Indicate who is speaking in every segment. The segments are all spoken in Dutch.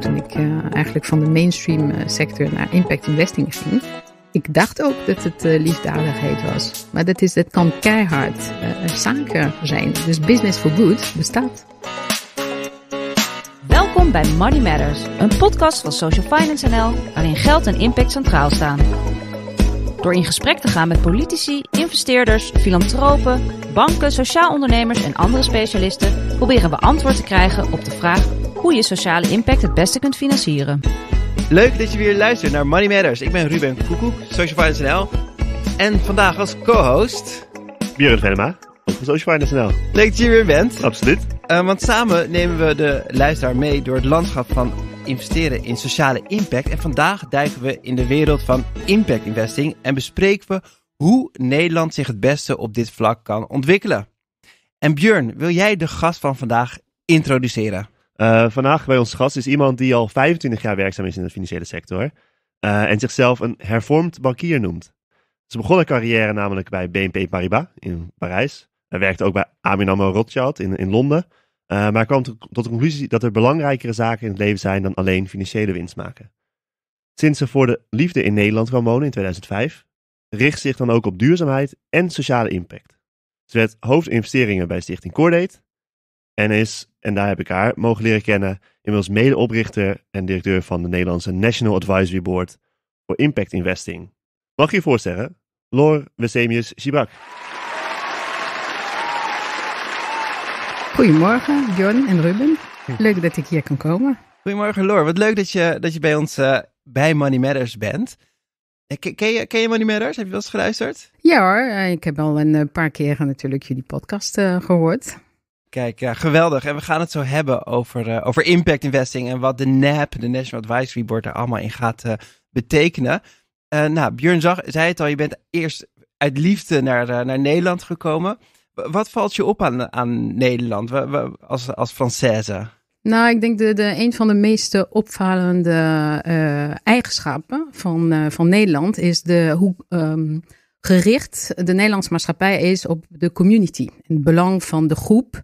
Speaker 1: Toen ik eh, eigenlijk van de mainstream eh, sector naar impact investing ging, ik dacht ook dat het uh, liefdadigheid was. Maar dat, is, dat kan keihard uh, zaken zijn. Dus business for good bestaat. Welkom bij Money Matters, een podcast van Social Finance NL, waarin geld en impact centraal staan door in gesprek te gaan met politici, investeerders, filantropen, banken, sociaal ondernemers en andere specialisten proberen we antwoord te krijgen op de vraag hoe je sociale impact het beste kunt financieren.
Speaker 2: Leuk dat je weer luistert naar Money Matters. Ik ben Ruben Koekoek, Social NL. En vandaag als co-host... Björn Venema, ook van Social NL. Leuk dat je weer bent. Absoluut. Eh, want samen nemen we de luisteraar mee door het landschap van investeren in sociale impact. En vandaag duiken we in de wereld van impact investing en bespreken we hoe Nederland zich het beste op dit vlak kan ontwikkelen. En Björn, wil jij de gast van vandaag introduceren? Eh, vandaag bij ons gast is iemand die al 25 jaar werkzaam is in de financiële
Speaker 3: sector eh, en zichzelf een hervormd bankier noemt. Ze begon haar carrière namelijk bij BNP Paribas in Parijs. Hij werkte ook bij ABN Rothschild in, in Londen. Eh, maar kwam tot de conclusie dat er belangrijkere zaken in het leven zijn dan alleen financiële winst maken. Sinds ze voor de liefde in Nederland kwam wonen in 2005, richt zich dan ook op duurzaamheid en sociale impact. Ze werd hoofdinvesteringen bij Stichting Cordate en is, en daar heb ik haar mogen leren kennen, inmiddels medeoprichter en directeur van de Nederlandse National Advisory Board voor Impact Investing. Mag je je voorstellen? Lor Wesemius
Speaker 1: Shibak? Goedemorgen, John en Ruben. Leuk dat ik hier kan komen.
Speaker 2: Goedemorgen, Lor. Wat leuk dat je, dat je bij ons eh, bij Money Matters bent. Eh, ken, je, je Money Matters? Heb je wel eens geluisterd?
Speaker 1: Ja hoor, eh, ik heb al een paar keren natuurlijk jullie podcast gehoord.
Speaker 2: Kijk, geweldig. En we gaan het zo hebben over, over impact investing en wat de NAP, de National Advisory Board, er allemaal in gaat betekenen. nou, Björn zag, zei het al, je bent eerst uit liefde naar, naar Nederland gekomen. Wat valt je op aan, aan Nederland als, als Française?
Speaker 1: Nou, ik denk de, een van de meest opvallende eh, eigenschappen van, eh, van Nederland is de, hoe ehm, gericht de Nederlandse maatschappij is op de community. Het belang van de groep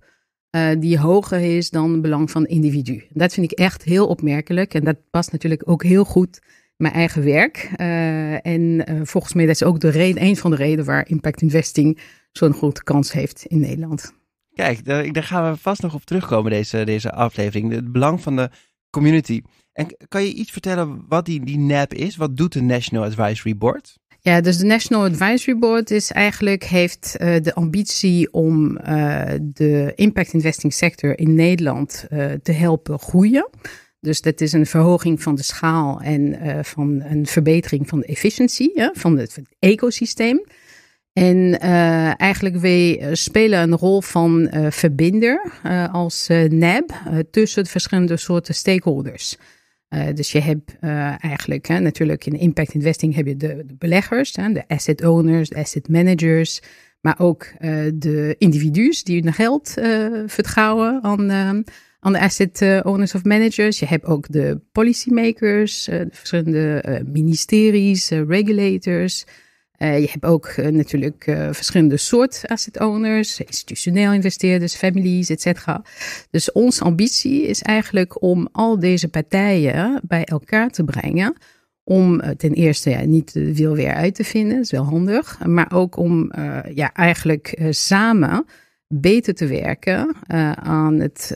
Speaker 1: eh, die hoger is dan het belang van het individu. Dat vind ik echt heel opmerkelijk en dat past natuurlijk ook heel goed mijn eigen werk. en volgens mij dat is ook de een van de redenen waar impact investing zo'n grote kans heeft in Nederland.
Speaker 2: Kijk, daar gaan we vast nog op terugkomen, deze, deze aflevering. Het belang van de community. En kan je iets vertellen wat die, die NAB is? Wat doet de National Advisory Board?
Speaker 1: Ja, dus de National Advisory Board is eigenlijk, heeft eh, de ambitie om eh, de impact investing sector in Nederland eh, te helpen groeien. Dus dat is een verhoging van de schaal en van een verbetering van de efficiëntie van het ecosysteem. En uh, eigenlijk wij eh, spelen een rol van eh, verbinder als NAB tussen de verschillende soorten stakeholders. dus je hebt eigenlijk natuurlijk in impact investing heb je de, de beleggers, de asset owners, de asset managers, maar ook de individu's die hun geld vertrouwen aan, aan de asset owners of managers. Je hebt ook de policymakers, de verschillende ministeries, regulators. Eh, je hebt ook eh, natuurlijk eh, verschillende soorten asset owners, institutioneel investeerders, families, etc. Dus onze ambitie is eigenlijk om al deze partijen bij elkaar te brengen. Om ten eerste ja, niet de wiel weer uit te vinden, dat is wel handig. Maar ook om ja, eigenlijk samen beter te werken aan het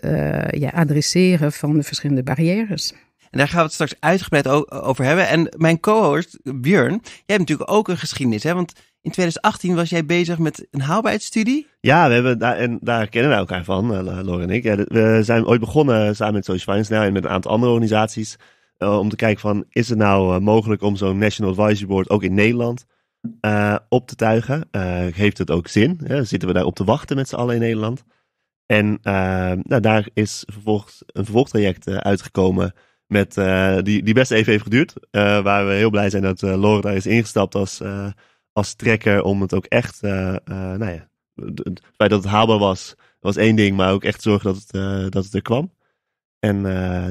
Speaker 1: ja, adresseren van de verschillende barrières.
Speaker 2: En daar gaan we het straks uitgebreid over hebben. En mijn co-host Björn, jij hebt natuurlijk ook een geschiedenis, hè? Want in 2018 was jij bezig met een haalbaarheidsstudie. Ja, we hebben, daar, en daar kennen wij elkaar van, eh, Lore en ik.
Speaker 3: we zijn ooit begonnen samen met Social Finance nou, en met een aantal andere organisaties. Eh, om te kijken van, is het nou eh, mogelijk om zo'n National Advisory Board ook in Nederland op te tuigen? heeft het ook zin? zitten we daar op te wachten met z'n allen in Nederland? En nou, daar is vervolgens een vervolgtraject uitgekomen met, eh, die, die best even heeft geduurd. Eh, waar we heel blij zijn dat eh, Lore daar is ingestapt als, als trekker. Om het ook echt, nou ja, het feit dat het haalbaar was, was één ding. Maar ook echt zorgen dat het, dat het er kwam. En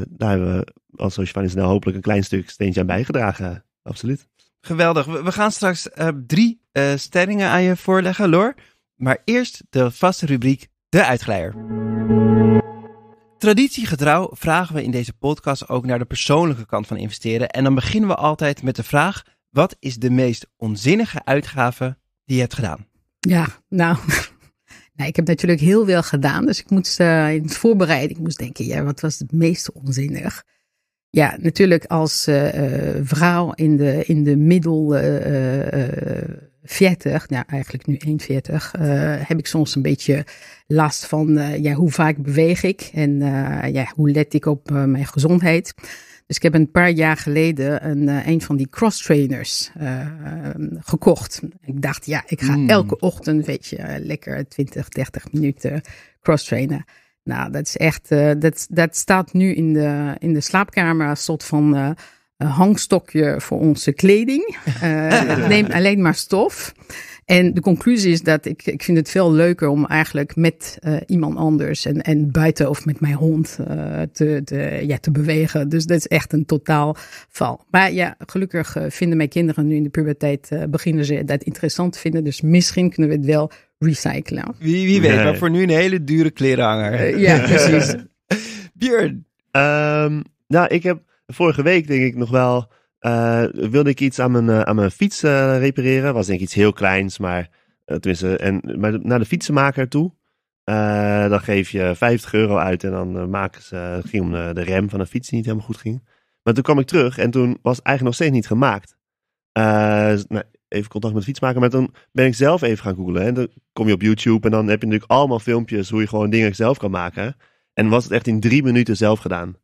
Speaker 3: daar hebben we als is snel nou hopelijk een klein stuk steentje aan bijgedragen. Absoluut.
Speaker 2: Geweldig. We gaan straks drie stellingen aan je voorleggen, Lor. Maar eerst de vaste rubriek De Uitglijder. Traditiegetrouw vragen we in deze podcast ook naar de persoonlijke kant van investeren. En dan beginnen we altijd met de vraag: wat is de meest onzinnige uitgave die je hebt gedaan?
Speaker 1: Ja, nou, nou ik heb natuurlijk heel veel gedaan. Dus ik moest eh, in het voorbereiding moest denken: ja, wat was het meest onzinnig? Ja, natuurlijk als eh, eh, vrouw in de, in de middel. 40, ja nou, eigenlijk nu 41, eh, heb ik soms een beetje last van eh, ja, hoe vaak beweeg ik en eh, ja, hoe let ik op mijn gezondheid. Dus ik heb een paar jaar geleden een, een van die cross trainers gekocht. Ik dacht, ja, ik ga hmm. elke ochtend, weet je, lekker 20, 30 minuten cross trainen. Nou, dat is echt, dat, dat staat nu in de, in de slaapkamer als soort van hangstokje voor onze kleding. Uh, eh, neem alleen maar stof. En de conclusie is dat ik, ik vind het veel leuker om eigenlijk met eh, iemand anders en, en buiten of met mijn hond eh, te, te, ja, te bewegen. Dus dat is echt een totaal val. Maar ja, gelukkig vinden mijn kinderen nu in de puberteit, beginnen ze dat interessant te vinden. Dus misschien kunnen we het wel recyclen.
Speaker 2: Wie, wie weet, maar voor nu een hele dure klerenhanger. ja,
Speaker 1: precies.
Speaker 3: Björn? Ehm, nou, ik heb vorige week denk ik nog wel, eh, wilde ik iets aan mijn, eh, aan mijn fiets eh, repareren. Was denk ik iets heel kleins, maar tenminste, en, maar naar de fietsenmaker toe. dan geef je 50 euro uit en dan maken ze, ging om de, rem van de fiets die niet helemaal goed ging. Maar toen kwam ik terug en toen was het eigenlijk nog steeds niet gemaakt. Nou, even contact met de fietsmaker, maar toen ben ik zelf even gaan googlen. En dan kom je op YouTube en dan heb je natuurlijk allemaal filmpjes hoe je gewoon dingen zelf kan maken. En was het echt in drie minuten zelf gedaan.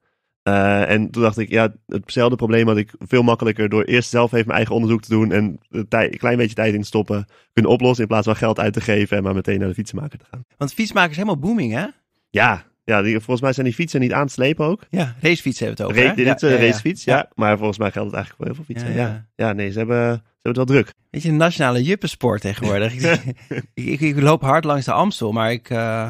Speaker 3: Eh, en toen dacht ik, ja, hetzelfde probleem had ik veel makkelijker door eerst zelf even mijn eigen onderzoek te doen en een klein beetje tijd in te stoppen, kunnen oplossen in plaats van geld uit te geven en maar meteen naar de fietsenmaker te
Speaker 2: gaan. Want fietsmaker is helemaal booming, hè?
Speaker 3: Ja, ja volgens mij zijn die fietsen niet aan te slepen ook. Ja, racefietsen hebben we het over. hè? dit ja, ja, racefiets, ja. Maar volgens mij
Speaker 2: geldt het eigenlijk voor heel veel fietsen. Ja, ja. nee, ze hebben, ze hebben het wel druk. Weet je, een nationale juppensport tegenwoordig. ik, ik, loop hard langs de Amstel, maar ik uh,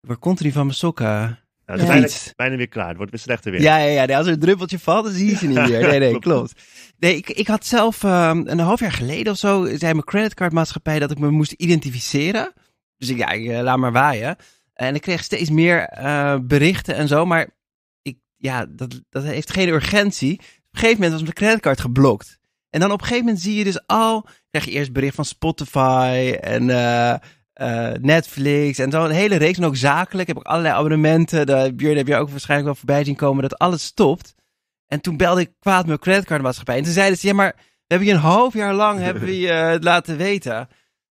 Speaker 2: word continu van mijn sokken nou, bijna, weer klaar. Het wordt weer slechter weer. Ja, ja, ja. als er een druppeltje valt, dan zie je ze niet meer. Nee, nee, klopt. Nee, ik, ik had zelf ehm, een half jaar geleden of zo, zei mijn creditcardmaatschappij dat ik me moest identificeren. Dus ik, ja, ik, eh, laat maar waaien. En ik kreeg steeds meer eh, berichten en zo, maar ik, ja, dat, dat heeft geen urgentie. Op een gegeven moment was mijn creditcard geblokt. En dan op een gegeven moment zie je dus al, krijg je eerst bericht van Spotify en... Eh, eh, Netflix en zo. Een hele reeks. En ook zakelijk heb ik allerlei abonnementen. De Björn heb je ook waarschijnlijk wel voorbij zien komen dat alles stopt. En toen belde ik kwaad mijn creditcardmaatschappij. En toen zeiden ze, ja maar we hebben je een half jaar lang hebben we je eh, laten weten.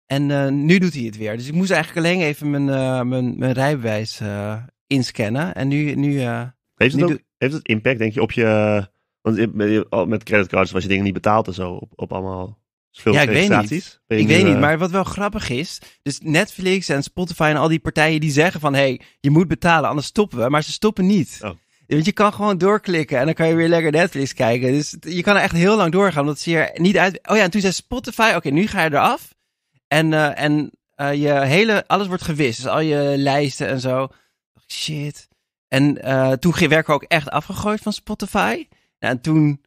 Speaker 2: En eh, nu doet hij het weer. Dus ik moest eigenlijk alleen even mijn, mijn, mijn rijbewijs inscannen. En nu... nu heeft, het
Speaker 3: heeft het impact denk je op je... Want met creditcards was je dingen niet betaald en zo op, op allemaal dus ja, ik weet niet. Ik weet niet, eh, maar wat
Speaker 2: wel grappig is, dus Netflix en Spotify en al die partijen die zeggen van, hé, hey, je moet betalen, anders stoppen we, maar ze stoppen niet. Oh. Want je kan gewoon doorklikken en dan kan je weer lekker Netflix kijken. Dus je kan er echt heel lang doorgaan, omdat ze hier niet uit... Oh ja, en toen zei Spotify, oké, nu ga je eraf. En, eh, en eh, je hele, alles wordt gewist, dus al je lijsten en zo. Shit. En toen ging ik ook echt afgegooid van Spotify. Nou, en toen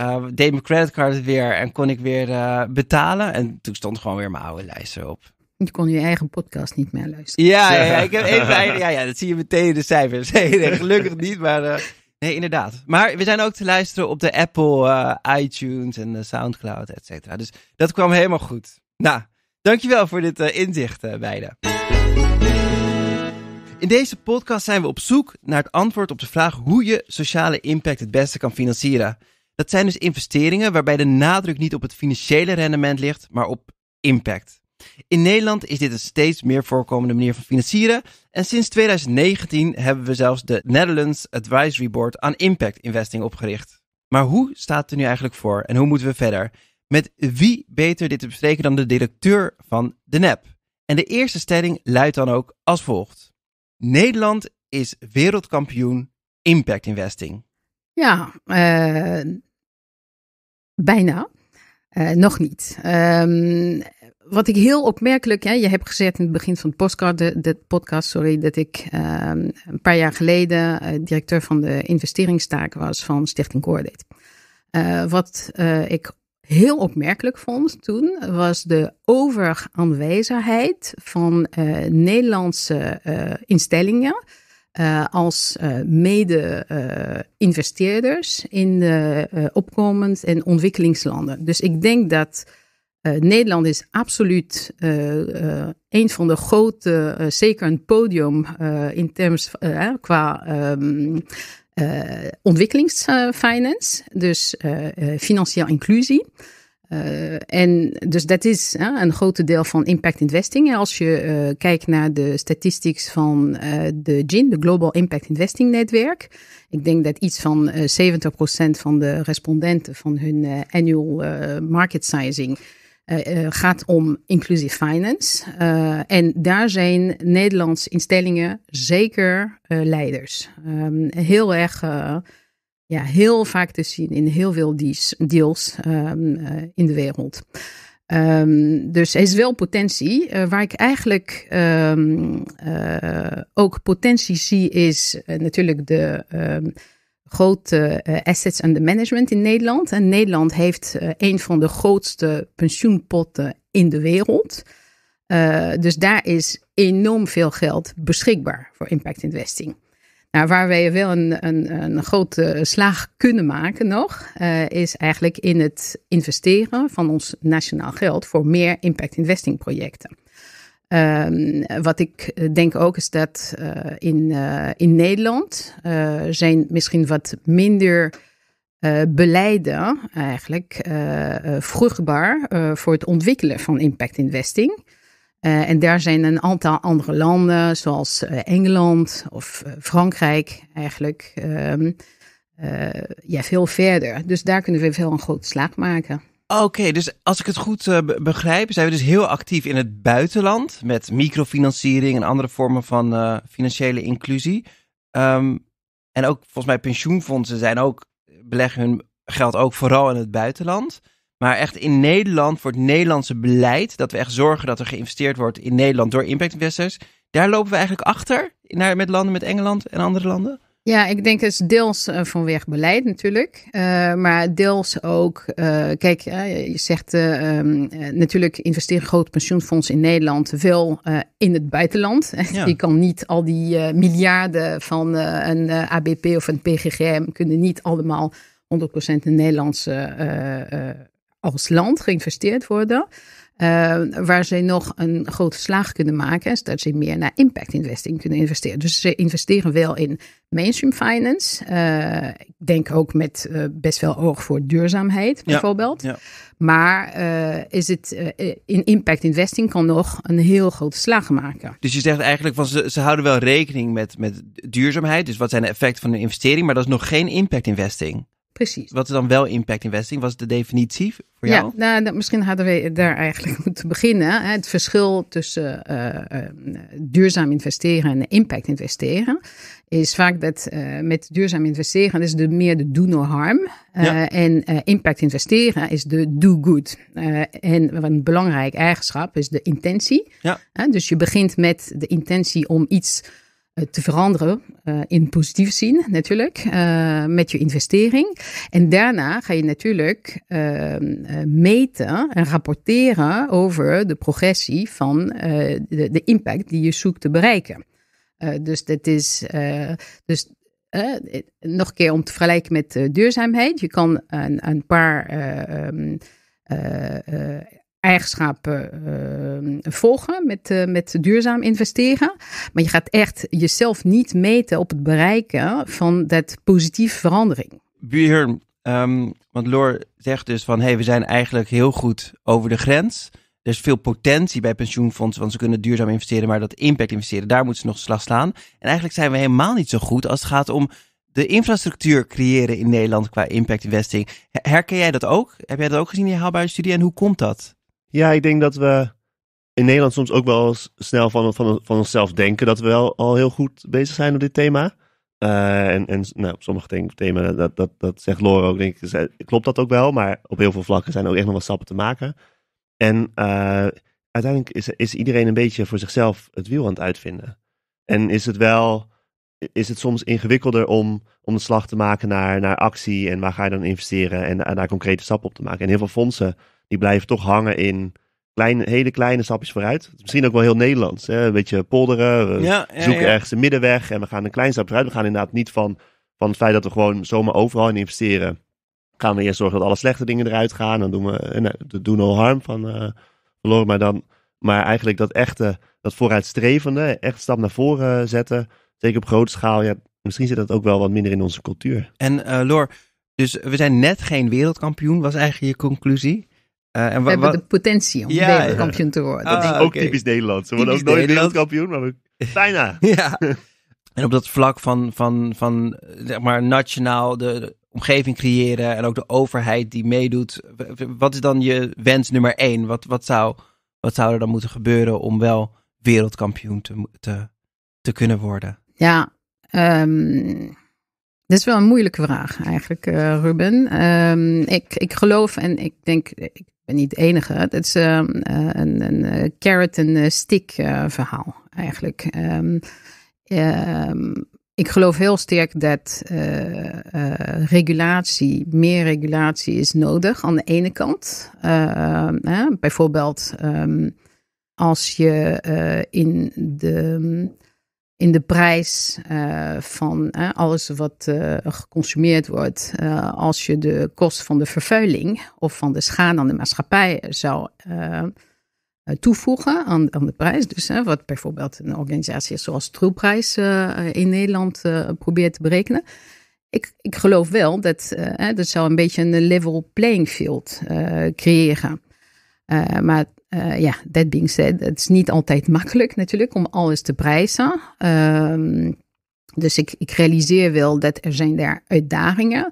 Speaker 2: uh, deed mijn creditcard weer en kon ik weer eh, betalen. En toen stond gewoon weer mijn oude lijst erop.
Speaker 1: Je kon je eigen podcast niet meer luisteren. Ja, ja, ik heb even, ja,
Speaker 2: ja, dat zie je meteen in de cijfers. Nee, gelukkig niet, maar eh, nee, inderdaad. Maar we zijn ook te luisteren op de Apple, iTunes en Soundcloud, et cetera. Dus dat kwam helemaal goed. Nou, dankjewel voor dit inzicht, beiden. In deze podcast zijn we op zoek naar het antwoord op de vraag hoe je sociale impact het beste kan financieren. Dat zijn dus investeringen waarbij de nadruk niet op het financiële rendement ligt, maar op impact. In Nederland is dit een steeds meer voorkomende manier van financieren. En sinds 2019 hebben we zelfs de Netherlands Advisory Board aan Impact Investing opgericht. Maar hoe staat het er nu eigenlijk voor en hoe moeten we verder? Met wie beter dit te bespreken dan de directeur van de NEP? En de eerste stelling luidt dan ook als volgt: Nederland is wereldkampioen impact investing.
Speaker 1: Ja, eh, bijna. Eh, nog niet. Ehm, wat ik heel opmerkelijk, hè, je hebt gezegd in het begin van het de, podcast sorry, dat ik ehm, een paar jaar geleden eh, directeur van de investeringstaak was van Stichting Coordate. wat ik heel opmerkelijk vond toen, was de overaanwezigheid van Nederlandse instellingen eh, als uh, eh, mede-investeerders eh, in de opkomend en ontwikkelingslanden. Dus ik denk dat Nederland is absoluut een van de grote, zeker een podium in terms qua um, ontwikkelingsfinance, dus financieel inclusie. Eh, en dus dat is uh, een groot deel van impact investing. Als je eh, kijkt naar de statistics van eh, de GIN, de Global Impact Investing Netwerk. Ik denk dat iets van 70% van de respondenten van hun annual market sizing gaat om inclusive finance. en daar zijn Nederlandse instellingen zeker leiders. Ehm, heel erg ja, heel vaak te zien in heel veel deals ehm, eh, in de wereld. Ehm, dus er is wel potentie. Eh, waar ik eigenlijk ehm, eh, ook potentie zie, is natuurlijk de grote assets under management in Nederland. En Nederland heeft een van de grootste pensioenpotten in de wereld. dus daar is enorm veel geld beschikbaar voor impact investing. Nou, waar wij wel een, een, een grote slaag kunnen maken nog, eh, is eigenlijk in het investeren van ons nationaal geld voor meer impact investing projecten. Ehm, wat ik denk ook is dat eh, in, eh, in Nederland zijn misschien wat minder beleiden eigenlijk vruchtbaar voor het ontwikkelen van impact investing. Eh, en daar zijn een aantal andere landen, zoals eh, Engeland of eh, Frankrijk, eigenlijk ehm, ja, veel verder. Dus daar kunnen we veel een grote slaag maken.
Speaker 2: Oké, dus als ik het goed begrijp, zijn we dus heel actief in het buitenland met microfinanciering en andere vormen van financiële inclusie. Ehm, en ook volgens mij pensioenfondsen zijn ook, beleggen hun geld ook vooral in het buitenland. Maar echt in Nederland, voor het Nederlandse beleid, dat we echt zorgen dat er geïnvesteerd wordt in Nederland door impact investors. Daar lopen we eigenlijk achter naar, met landen, met Engeland en andere landen?
Speaker 1: Ja, ik denk het is dus deels eh, vanwege beleid natuurlijk, eh, maar deels ook, eh, kijk, je zegt ehm, natuurlijk investeren grote pensioenfondsen in Nederland wel in het buitenland. Je kan niet al die miljarden van een ABP of een PGGM kunnen niet allemaal 100% in Nederlandse als land geïnvesteerd worden. Uh, waar ze nog een grote slag kunnen maken, is dat ze meer naar impact investing kunnen investeren. Dus ze investeren wel in mainstream finance. Eh, ik denk ook met eh, best wel oog voor duurzaamheid, bijvoorbeeld. Maar is het, in impact investing kan nog een heel grote slag maken.
Speaker 2: Dus je zegt eigenlijk van ze, ze houden wel rekening met, met duurzaamheid. Dus wat zijn de effecten van hun investering, maar dat is nog geen impact investing. Precies. Wat is dan wel impact investing? Was de definitie voor jou?
Speaker 1: Ja, nou, misschien hadden we daar eigenlijk moeten beginnen. Het verschil tussen eh, eh, duurzaam investeren en impact investeren is vaak dat eh, met duurzaam investeren is de meer de do no harm. En impact investeren is de do good. en een belangrijk eigenschap is de intentie. Ja. dus je begint met de intentie om iets eh, te veranderen eh, in positief zien natuurlijk eh, met je investering. En daarna ga je natuurlijk ehm, meten en rapporteren over de progressie van de, de, impact die je zoekt te bereiken. dus dat is dus nog een keer om te vergelijken met duurzaamheid. Je kan een, een paar ehm, eigenschappen ehm, volgen met, eh, met duurzaam investeren. Maar je gaat echt jezelf niet meten op het bereiken van dat positieve verandering.
Speaker 2: Buur, ehm, want Loor zegt dus van hey, we zijn eigenlijk heel goed over de grens. Er is veel potentie bij pensioenfondsen, want ze kunnen duurzaam investeren, maar dat impact investeren, daar moeten ze nog slag slaan. En eigenlijk zijn we helemaal niet zo goed als het gaat om de infrastructuur creëren in Nederland qua impact investing. Herken jij dat ook? Heb jij dat ook gezien in je haalbare studie en hoe komt dat? Ja, ik denk dat we
Speaker 3: in Nederland soms ook wel snel van, van, van onszelf denken dat we wel al heel goed bezig zijn op dit thema. Eh, en en nou, op sommige thema's, dat, dat, dat zegt Laura ook, denk ik, klopt dat ook wel. Maar op heel veel vlakken zijn er ook echt nog wat stappen te maken. En eh, uiteindelijk is, is iedereen een beetje voor zichzelf het wiel aan het uitvinden. En is het wel, is het soms ingewikkelder om, om de slag te maken naar, naar actie en waar ga je dan investeren en, en daar concrete stappen op te maken. En heel veel fondsen die blijven toch hangen in hele kleine stapjes vooruit. Misschien ook wel heel Nederlands. Hè? Een beetje polderen, we zoeken ergens een middenweg en we gaan een klein stap vooruit. We gaan inderdaad niet van, van het feit dat we gewoon zomaar overal in investeren. Gaan we eerst zorgen dat alle slechte dingen eruit gaan. Dan doen we de eh, do no harm van uh, verloren. Maar, dan, maar eigenlijk dat echte, dat vooruitstrevende, echt stap naar voren eh, zetten. Zeker op grote schaal. Ja, misschien zit dat ook wel wat minder in onze cultuur.
Speaker 2: En uh, Loor, dus we zijn net geen wereldkampioen, was eigenlijk je conclusie. Eh, we hebben de potentie om wereldkampioen te worden. Dat is ah, ook typisch Nederlands. We worden ook nooit Nederland.
Speaker 3: wereldkampioen, maar we... bijna. ja.
Speaker 2: En op dat vlak van, van, van zeg maar, nationaal de, omgeving creëren en ook de overheid die meedoet. Wat is dan je wens nummer één? Wat, wat, zou, wat zou er dan moeten gebeuren om wel wereldkampioen te, te, te kunnen worden?
Speaker 1: Ja, um... Ehm, dat is wel een moeilijke vraag eigenlijk, eh, Ruben. Ehm, ik, ik geloof en ik denk, niet enige. Het is ehm, eh, een, een eh, carrot en eh, stick verhaal eigenlijk. Ehm, ehm, ik geloof heel sterk dat regulatie, meer regulatie is nodig aan de ene kant. bijvoorbeeld als je in de in de prijs eh, van alles wat eh, geconsumeerd wordt, eh, als je de kost van de vervuiling of van de schade aan de maatschappij zou toevoegen aan, aan, de prijs. Dus wat bijvoorbeeld een organisatie zoals Troeprijs in Nederland probeert te berekenen. Ik, ik geloof wel dat dat zou een beetje een level playing field creëren. maar eh, ja, dat being said, het is niet altijd makkelijk natuurlijk om alles te prijzen. Ehm, dus ik, ik realiseer wel dat er zijn daar uitdagingen.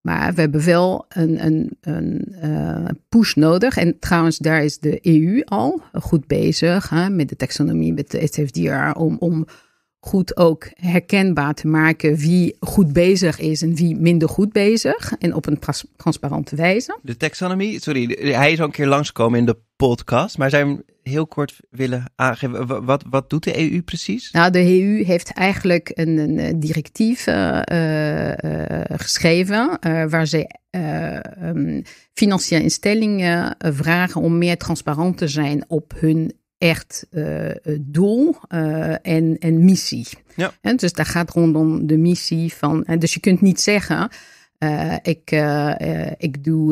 Speaker 1: Maar we hebben wel een, een, een eh, push nodig. En trouwens, daar is de EU al goed bezig hè, met de taxonomie, met de SFDR, om, om goed ook herkenbaar te maken wie goed bezig is en wie minder goed bezig. En op een transparante wijze.
Speaker 2: De taxonomie, sorry, hij is al een keer langskomen in de podcast, maar zijn heel kort willen aangeven. Wat, wat doet de EU precies?
Speaker 1: Nou, de EU heeft eigenlijk een, een directief eh, eh, eh, geschreven waar ze ehm, financiële instellingen vragen om meer transparant te zijn op hun echt eh, doel eh, en, en missie. Ja. En dus daar gaat rondom de missie van. En dus je kunt niet zeggen, eh, ik, ik doe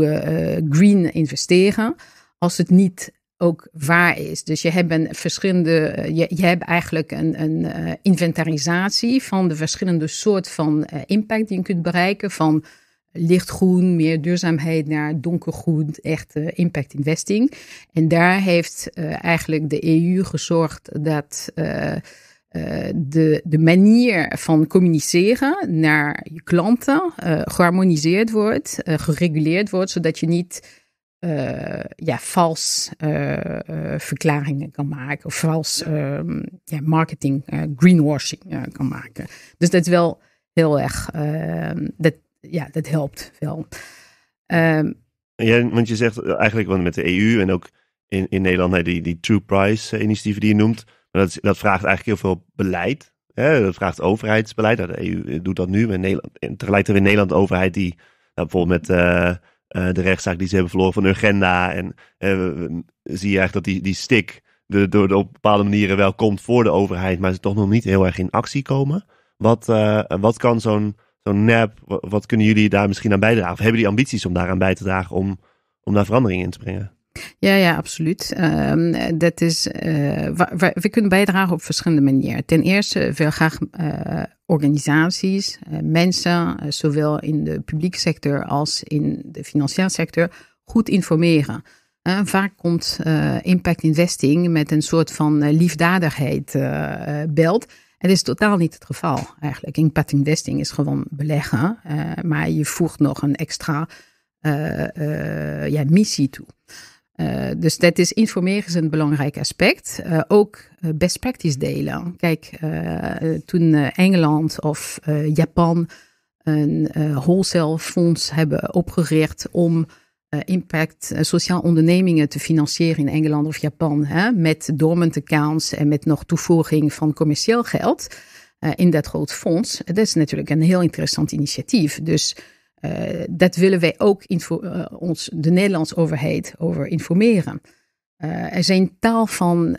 Speaker 1: green investeren als het niet ook waar is. Dus je hebt een verschillende, je, je hebt eigenlijk een, een inventarisatie van de verschillende soort van impact die je kunt bereiken van lichtgroen, meer duurzaamheid naar donkergroen, echt impact investing. En daar heeft eh, eigenlijk de EU gezorgd dat eh, eh, de, de manier van communiceren naar je klanten geharmoniseerd wordt, gereguleerd wordt, zodat je niet ja, vals verklaringen kan maken of vals ja, ehm, marketing, greenwashing kan maken. Dus dat is wel heel erg, ehm, dat, ja, dat helpt wel. Ehm,
Speaker 3: want je zegt eh, eigenlijk, want met de EU en ook in, in Nederland, die, die True Price eh, initiatieven die je noemt, maar dat, dat vraagt eigenlijk heel veel beleid. Hè? Dat vraagt overheidsbeleid. Nou, de EU eh, doet dat nu. in Nederland, en tegelijkertijd in Nederland de overheid die nou, bijvoorbeeld met de rechtszaak die ze hebben verloren van agenda En zie je eigenlijk dat die, die stick de, door de, op bepaalde manieren wel komt voor de overheid, maar ze toch nog niet heel erg in actie komen. Wat, wat kan zo'n zo'n nep. wat kunnen jullie daar misschien aan bijdragen? Of hebben jullie ambities om daaraan bij te dragen om, om daar verandering in te brengen?
Speaker 1: Ja, ja, absoluut. Ehm, dat is, eh, we kunnen bijdragen op verschillende manieren. Ten eerste veel graag eh, organisaties, eh, mensen, zowel in de publieke sector als in de financiële sector, goed informeren. vaak komt impact investing met een soort van liefdadigheid belt. Het is totaal niet het geval eigenlijk. Impact investing is gewoon beleggen, eh, maar je voegt nog een extra eh, eh, ja, missie toe. dus dat is informeren is een belangrijk aspect. ook best practice delen. Kijk, toen Engeland of Japan een wholesale fonds hebben opgericht om eh, impact eh, sociaal ondernemingen te financieren in Engeland of Japan hè, met dormant accounts en met nog toevoeging van commercieel geld eh, in dat groot fonds. Dat is natuurlijk een heel interessant initiatief. Dus uh, dat willen wij ook ons, de Nederlandse overheid over informeren. er zijn tal van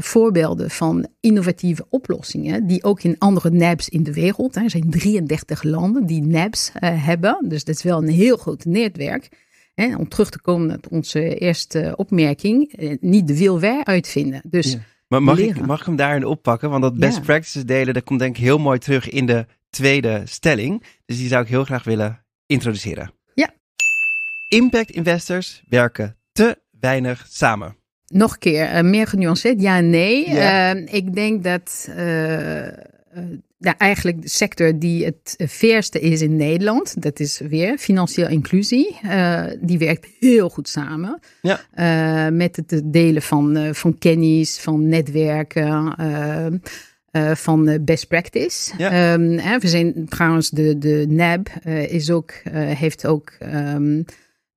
Speaker 1: voorbeelden van innovatieve oplossingen, die ook in andere NABs in de wereld, er zijn 33 landen die NABs hebben, dus dat is wel een heel groot netwerk, om terug te komen naar onze eerste opmerking, eh, niet de wil wij uitvinden. Dus Maar mag ik,
Speaker 2: mag ik hem daarin oppakken? Want dat best practices delen, dat komt denk ik heel mooi terug in de tweede stelling. Dus die zou ik heel graag willen introduceren.
Speaker 1: Ja. Impact investors
Speaker 2: werken te weinig samen.
Speaker 1: Nog een keer, eh, meer genuanceerd. Ja, nee. Eh, ik denk dat ja eigenlijk de sector die het verste is in Nederland, dat is weer financieel inclusie, eh, die werkt heel goed samen ja. Eh, met het delen van, eh, van kennis, van netwerken. van best practice. Ja. Ehm, hè, we zijn trouwens, de, de NAB is ook, heeft ook ehm,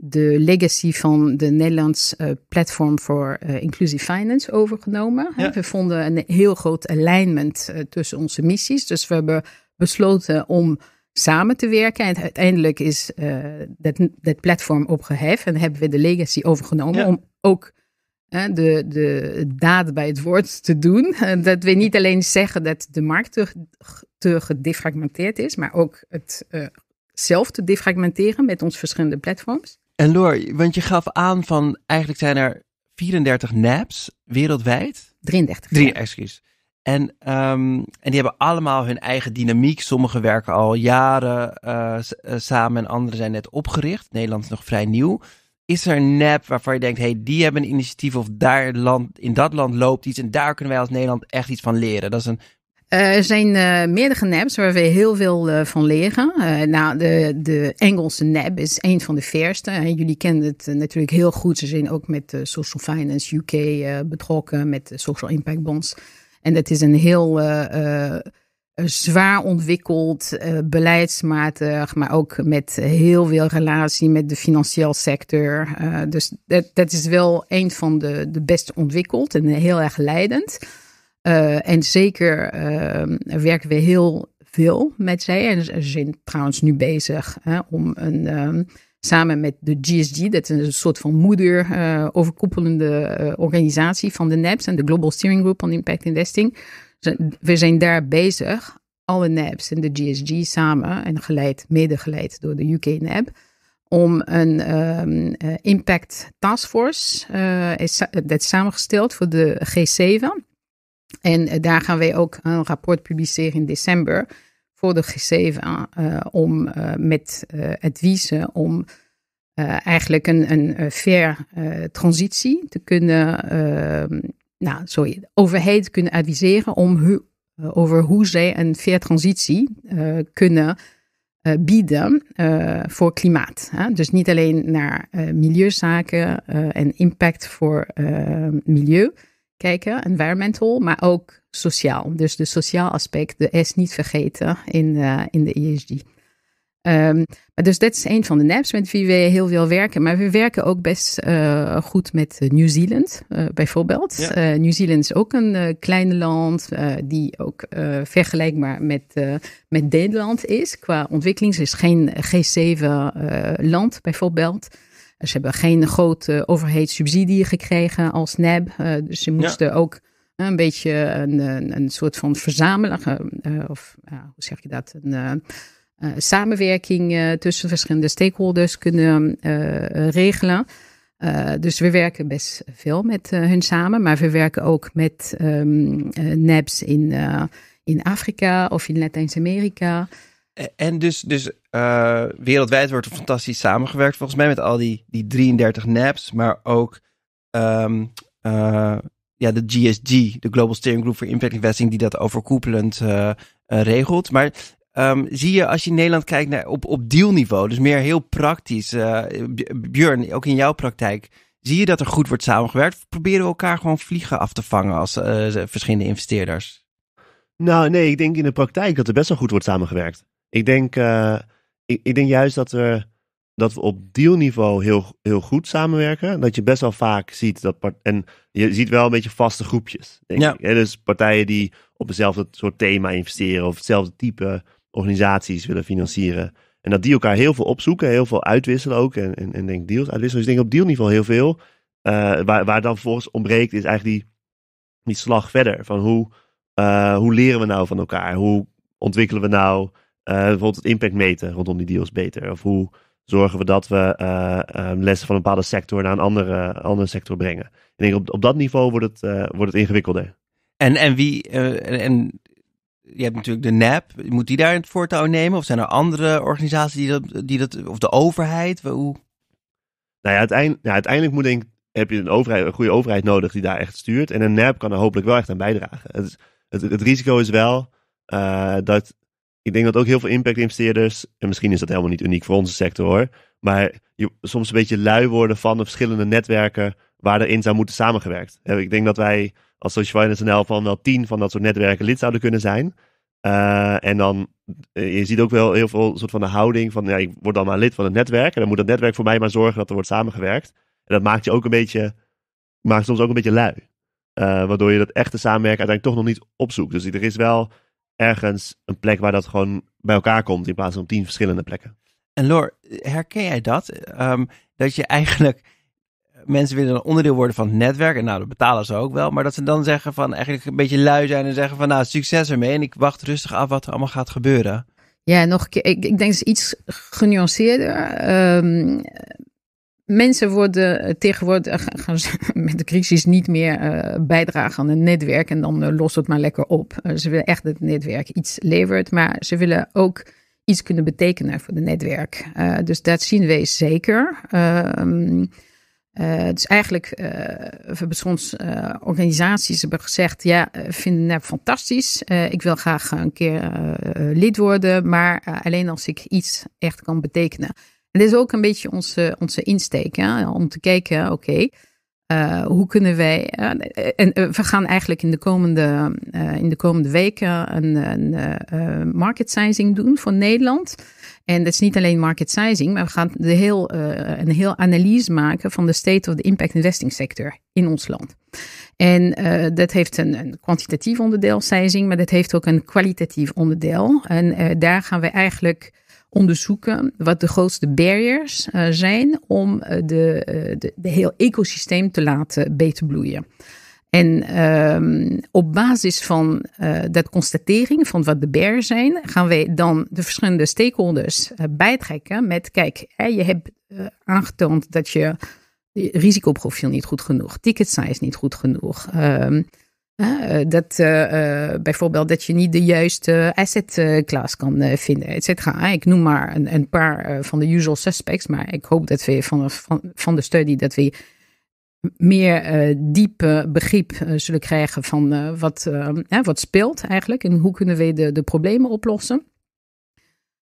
Speaker 1: de legacy van de Nederlands eh, platform voor eh, inclusive finance overgenomen. We vonden een heel groot alignment eh, tussen onze missies. Dus we hebben besloten om samen te werken. En uiteindelijk is dat, dat platform opgeheven en hebben we de legacy overgenomen om ook de, de daad bij het woord te doen. dat we niet alleen zeggen dat de markt te, te gedefragmenteerd is, maar ook het zelf te defragmenteren met onze verschillende platforms.
Speaker 2: En Loor, want je gaf aan van eigenlijk zijn er 34 naps wereldwijd. 33. 3, excuus. En, ehm, en die hebben allemaal hun eigen dynamiek. Sommigen werken al jaren eh, eh, samen en anderen zijn net opgericht. Nederland is nog vrij nieuw. Is er een nap waarvan je denkt, hey, die hebben een initiatief of daar land, in dat land loopt iets en daar kunnen wij als Nederland echt iets van leren? Dat is een
Speaker 1: eh, er zijn eh, meerdere naps waar we heel veel eh, van leren. nou, de, de Engelse NAB is een van de verste. jullie kennen het natuurlijk heel goed. Ze zijn ook met Social Finance UK betrokken, met Social Impact Bonds. En dat is een heel zwaar ontwikkeld, beleidsmatig, maar ook met heel veel relatie met de financiële sector. dus dat, dat is wel een van de, de best ontwikkeld en heel erg leidend. Eh, en zeker eh, werken we heel veel met zij. En ze zijn trouwens nu bezig hè, om een, ehm, samen met de GSG, dat is een soort van moeder, eh, overkoepelende organisatie van de NAPS e en de Global Steering Group on Impact Investing. We zijn daar bezig, alle NAPS e en de GSG samen en geleid, mede geleid door de UK NAB e om een ehm, impact taskforce, is, dat is samengesteld voor de G7 en eh, daar gaan wij ook een rapport publiceren in december voor de G7 eh, om eh, met adviezen om eigenlijk een, een fair transitie te kunnen, ehm, nou sorry, overheid kunnen adviseren om over hoe zij een fair transitie kunnen bieden voor klimaat. Hè? Dus niet alleen naar milieuzaken en impact voor milieu kijken, environmental, maar ook sociaal. Dus de sociaal aspect, de S niet vergeten in, de, eh, in de ESG. Ehm, maar dus dat is een van de NAPs met wie we heel veel werken. Maar we werken ook best eh, goed met eh, Nieuw-Zeeland bijvoorbeeld. Ja. Uh, Nieuw-Zeeland is ook een klein land die ook vergelijkbaar met, met Nederland is. Qua ontwikkeling is geen G7-land bijvoorbeeld. Ze hebben geen grote overheidssubsidie gekregen als NEB. Eh, dus ze moesten ook een beetje een, een, soort van verzamelaar, eh, eh, of hoe zeg je dat? Een, samenwerking tussen verschillende stakeholders kunnen regelen. dus we werken best veel met hun samen, maar we werken ook met um, ehm, NABs in, in Afrika of in Latijns-Amerika.
Speaker 2: Eh, en dus, dus eh, wereldwijd wordt er fantastisch samengewerkt, volgens mij, met al die, die 33 NAPs, maar ook ehm, eh, ja, de GSG, de Global Steering Group for Impact Investing, die dat overkoepelend regelt. Maar ehm, zie je als je in Nederland kijkt naar, op, op dealniveau, dus meer heel praktisch, Björn, ook in jouw praktijk, zie je dat er goed wordt samengewerkt? proberen we elkaar gewoon vliegen af te vangen als verschillende investeerders?
Speaker 3: Nou, nee, ik denk in de praktijk dat er best wel goed wordt samengewerkt. Ik denk, eh, ik, ik, denk juist dat we, dat we op dealniveau heel, heel goed samenwerken. Dat je best wel vaak ziet dat. en je ziet wel een beetje vaste groepjes. Denk ja. ik. Dus partijen die op hetzelfde soort thema investeren. of hetzelfde type organisaties willen financieren. En dat die elkaar heel veel opzoeken, heel veel uitwisselen ook. En, en, en denk deals uitwisselen. Dus ik denk op dealniveau heel veel. Eh, waar, waar dan volgens ontbreekt is eigenlijk die, die slag verder. Van hoe, eh, hoe leren we nou van elkaar? Hoe ontwikkelen we nou eh, bijvoorbeeld het impact meten rondom die deals beter? Of hoe zorgen we dat we eh, ehm, lessen van een bepaalde sector naar een andere, andere sector brengen? Ik denk op, dat niveau wordt het, eh, wordt het ingewikkelder.
Speaker 2: En, en wie, en, en je hebt natuurlijk de NAP. Moet die daar het voortouw nemen? Of zijn er andere organisaties die dat, die dat of de overheid? Hoe?
Speaker 3: Nou ja, uiteindelijk, ja, uiteindelijk moet denk, heb je een, overheid, een goede overheid nodig die daar echt stuurt. En een NAP kan er hopelijk wel echt aan bijdragen. Het, het risico is wel dat ik denk dat ook heel veel impact-investeerders, en misschien is dat helemaal niet uniek voor onze sector hoor, maar je, soms een beetje lui worden van de verschillende netwerken waar erin zou moeten samengewerkt. Eh, ik denk dat wij als Social Finance NL van wel tien van dat soort netwerken lid zouden kunnen zijn. Eh, en dan, eh, je ziet ook wel heel veel soort van de houding van, ja, ik word dan maar lid van het netwerk. En dan moet dat netwerk voor mij maar zorgen dat er wordt samengewerkt. En dat maakt je ook een beetje, maakt soms ook een beetje lui. waardoor je dat echte samenwerken uiteindelijk toch nog niet opzoekt. Dus er is wel, ergens een plek waar dat gewoon bij elkaar komt in plaats van tien verschillende plekken.
Speaker 2: En Lor, herken jij dat? Ehm, dat je eigenlijk eh, mensen willen een onderdeel worden van het netwerk. En nou, dat betalen ze ook wel. Maar dat ze dan zeggen van eigenlijk een beetje lui zijn en zeggen van nou, succes ermee. En ik wacht rustig af wat er allemaal gaat gebeuren.
Speaker 1: Ja, nog een keer. Ik, ik denk het is iets genuanceerder. Ehm, mensen worden eh, tegenwoordig eh, gaan met de crisis niet meer eh, bijdragen aan een netwerk en dan lost het maar lekker op. ze willen echt dat het netwerk iets levert, maar ze willen ook iets kunnen betekenen voor het netwerk. dus dat zien we zeker. Ehm, dus eigenlijk hebben soms organisaties hebben gezegd: ja, vinden het nou fantastisch. ik wil graag een keer lid worden, maar alleen als ik iets echt kan betekenen. Het is ook een beetje onze, onze insteek, om te kijken, oké, eh, hoe kunnen wij. Eh, en eh, we gaan eigenlijk in de komende, in de komende weken een, een market sizing doen voor Nederland. En dat is niet alleen market sizing, maar we gaan de heel, een heel analyse maken van de state of the impact investing sector in ons land. En dat heeft een, een, kwantitatief onderdeel, sizing, maar dat heeft ook een kwalitatief onderdeel. En daar gaan we eigenlijk onderzoeken wat de grootste barriers eh, zijn om eh, eh, de, de, heel ecosysteem te laten beter bloeien. En ehm, op basis van dat constatering van wat de barriers zijn, gaan wij dan de verschillende stakeholders bijtrekken met, kijk, hè, je hebt aangetoond dat je risicoprofiel niet goed genoeg, ticket size niet goed genoeg. Ehm, eh, dat eh, eh, bijvoorbeeld dat je niet de juiste asset class kan vinden, et cetera. Ik noem maar een, een paar van de usual suspects, maar ik hoop dat we van, van, van de study dat we meer uh, diep begrip zullen krijgen van wat, wat speelt eigenlijk en hoe kunnen we de, de problemen oplossen.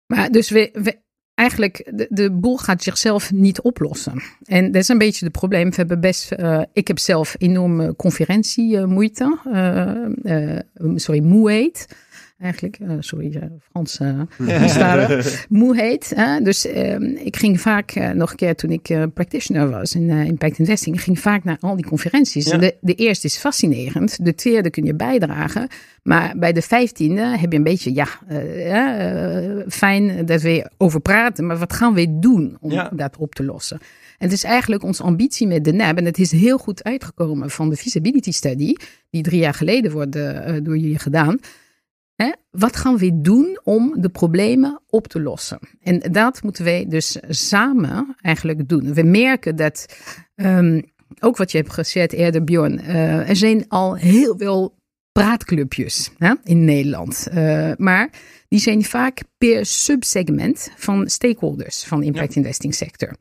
Speaker 1: Maar dus we, eigenlijk de, de, boel gaat zichzelf niet oplossen. En dat is een beetje het probleem. We hebben best, uh, ik heb zelf enorme conferentiemoeite, uh, uh, sorry, moeheid eigenlijk, eh, sorry, eh, Frans eh, moe heet. Dus ehm, ik ging vaak, nog een keer toen ik practitioner was in Impact Investing, ging vaak naar al die conferenties. De, de, eerste is fascinerend, de tweede kun je bijdragen, maar bij de vijftiende heb je een beetje, ja, fijn dat we over praten, maar wat gaan we doen om dat op te lossen? En het is eigenlijk onze ambitie met de Neb En het is heel goed uitgekomen van de feasibility study, die drie jaar geleden wordt door jullie gedaan. Hè, wat gaan we doen om de problemen op te lossen? En dat moeten wij dus samen eigenlijk doen. We merken dat, ehm, ook wat je hebt gezegd eerder, Bjorn, eh, er zijn al heel veel praatclubjes hè, in Nederland. Eh, maar die zijn vaak per subsegment van stakeholders van de impact investing sector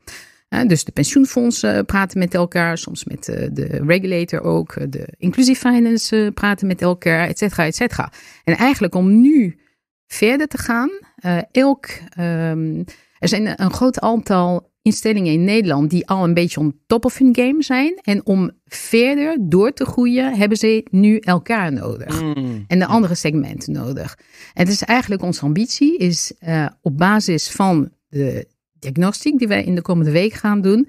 Speaker 1: dus de pensioenfondsen praten met elkaar, soms met eh, de regulator ook, eh, de inclusive finance eh, praten met elkaar, et cetera, et cetera. En eigenlijk om nu verder te gaan, elk, ehm, er zijn een groot aantal instellingen in Nederland die al een beetje on top of hun game zijn. En om verder door te groeien, hebben ze nu elkaar nodig. Hmm. En de andere segmenten nodig. En het is eigenlijk onze ambitie, is op basis van de diagnostiek die wij in de komende week gaan doen,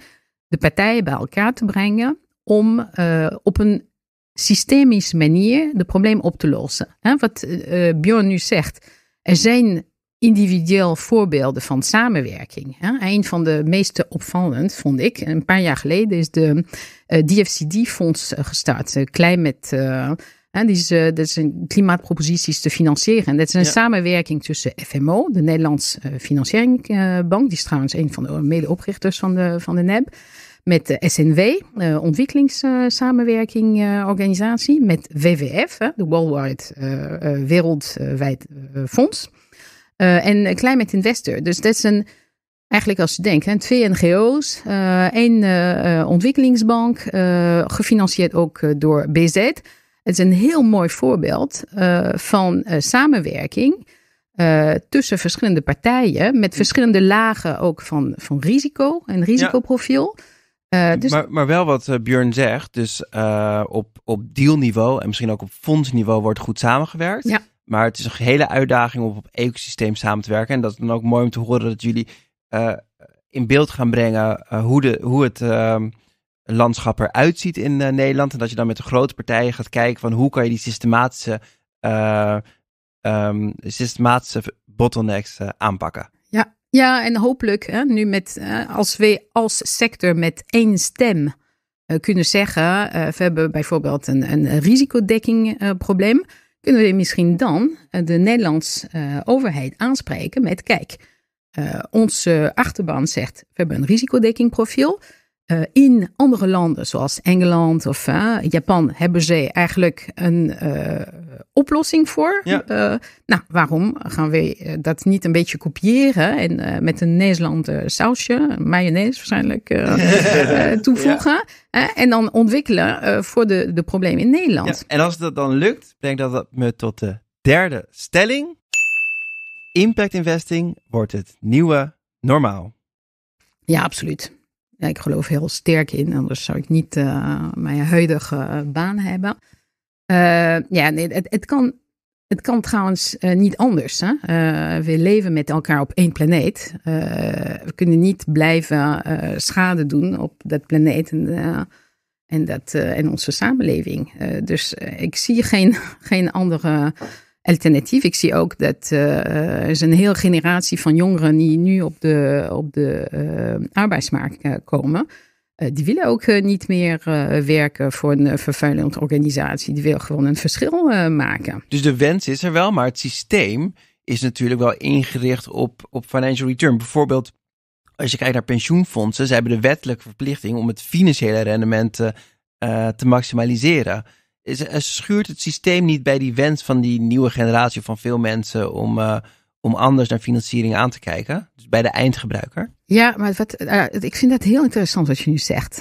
Speaker 1: de partijen bij elkaar te brengen om eh, op een systemische manier de probleem op te lossen. Hè, wat uh, Bjorn nu zegt, er zijn individueel voorbeelden van samenwerking. Hè. Een van de meest opvallend, vond ik, een paar jaar geleden is de DFCD-fonds gestart, klein met. En die is, uh, dat zijn klimaatproposities te financieren. dat is een samenwerking tussen FMO, de Nederlandse uh, Die is trouwens een van de medeoprichters van de, van de NEB. Met de SNW, ontwikkelingssamenwerkingorganisatie, ontwikkelingssamenwerking Met WWF, de Worldwide Wereldwijd Fonds. en Climate Investor. Dus dat is een... Eigenlijk als je denkt, hè, twee NGO's, één ontwikkelingsbank, gefinancierd ook door BZ. Het is een heel mooi voorbeeld eh, van eh, samenwerking eh, tussen verschillende partijen met mm. verschillende lagen ook van, van risico en risicoprofiel. dus... maar,
Speaker 2: maar, wel wat Bjorn Björn zegt, dus op, op dealniveau en misschien ook op fondsniveau wordt goed samengewerkt. Maar het is een hele uitdaging om op ecosysteem samen te werken. En dat is dan ook mooi om te horen dat jullie in beeld gaan brengen hoe, de, hoe het ehm, landschap eruit ziet in eh, Nederland. En dat je dan met de grote partijen gaat kijken van hoe kan je die systematische, eh, ehm, systematische bottlenecks eh, aanpakken.
Speaker 1: Ja. ja, en hopelijk hè, nu met, als we als sector met één stem kunnen zeggen, we hebben bijvoorbeeld een, een risicodekking probleem kunnen we misschien dan de Nederlandse overheid aanspreken met: kijk, onze achterban zegt we hebben een risicodekkingprofiel. Eh, in andere landen, zoals Engeland of eh, Japan, hebben ze eigenlijk een eh, oplossing voor. nou, waarom gaan we dat niet een beetje kopiëren en met een Nederland sausje, mayonaise waarschijnlijk, toevoegen? en dan ontwikkelen voor de, de problemen in Nederland.
Speaker 2: Ja. En als dat dan lukt, brengt dat me tot de derde stelling.
Speaker 1: Impact investing
Speaker 2: wordt het nieuwe normaal.
Speaker 1: Ja, absoluut ja, ik geloof heel sterk in, anders zou ik niet eh, mijn huidige baan hebben. Eh, ja, nee, het, het, kan, het kan trouwens eh, niet anders. Hè? we leven met elkaar op één planeet. we kunnen niet blijven schade doen op dat planeet. En, en, dat, en onze samenleving. dus ik zie geen, geen andere alternatief. Ik zie ook dat eh, eh, er is een hele generatie van jongeren die nu op de, op de eh, arbeidsmarkt komen. die willen ook niet meer werken voor een vervuilende organisatie. Die willen gewoon een verschil maken.
Speaker 2: Dus de wens is er wel, maar het systeem is natuurlijk wel ingericht op, op financial return. Bijvoorbeeld als je kijkt naar pensioenfondsen, ze hebben de wettelijke verplichting om het financiële rendement te maximaliseren. Eh, schuurt het systeem niet bij die wens van die nieuwe generatie van veel mensen om, eh, om anders naar financiering aan te kijken? Dus bij de eindgebruiker?
Speaker 1: Ja, maar eh, ik vind dat heel interessant wat je nu zegt.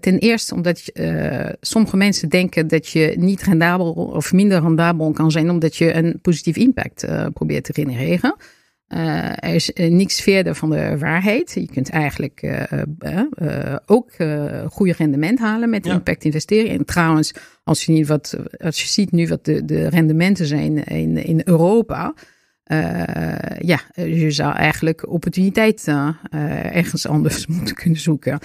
Speaker 1: ten eerste omdat sommige mensen denken dat je niet rendabel of minder rendabel kan zijn omdat je een positief impact probeert te genereren. Eh, er is eh, niks verder van de waarheid. Je kunt eigenlijk uh, ook goede rendement halen met impact investeren. En trouwens, als je, niet wat, als je ziet nu wat de, de rendementen zijn in, in Europa. ja, je zou eigenlijk opportuniteit ergens anders moeten kunnen zoeken.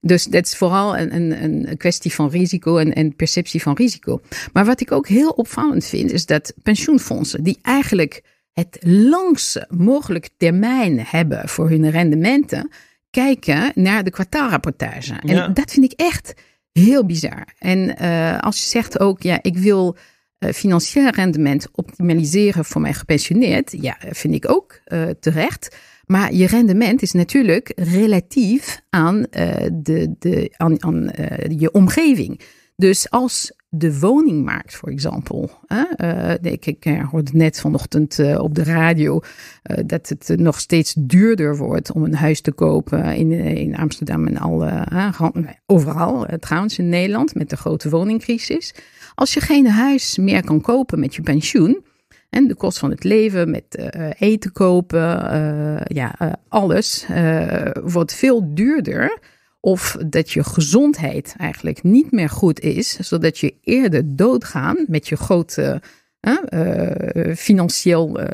Speaker 1: Dus dat is vooral een, een, een kwestie van risico en, en perceptie van risico. Maar wat ik ook heel opvallend vind, is dat pensioenfondsen, die eigenlijk het langste mogelijk termijn hebben voor hun rendementen, kijken naar de kwartaalrapportage. En dat vind ik echt heel bizar. En eh, als je zegt ook, ja, ik wil uh, financieel rendement optimaliseren voor mijn gepensioneerd, ja, vind ik ook eh, terecht. Maar je rendement is natuurlijk relatief aan, de, de, aan, aan je omgeving. Dus als de woningmarkt, voor example. Eh, ik, hoorde net vanochtend eh, op de radio eh, dat het nog steeds duurder wordt om een huis te kopen in, in Amsterdam en al, overal trouwens in Nederland met de grote woningcrisis. Als je geen huis meer kan kopen met je pensioen, en de kost van het leven, met eten kopen, ja, alles wordt veel duurder of dat je gezondheid eigenlijk niet meer goed is, zodat je eerder doodgaan met je grote eh, financieel uh,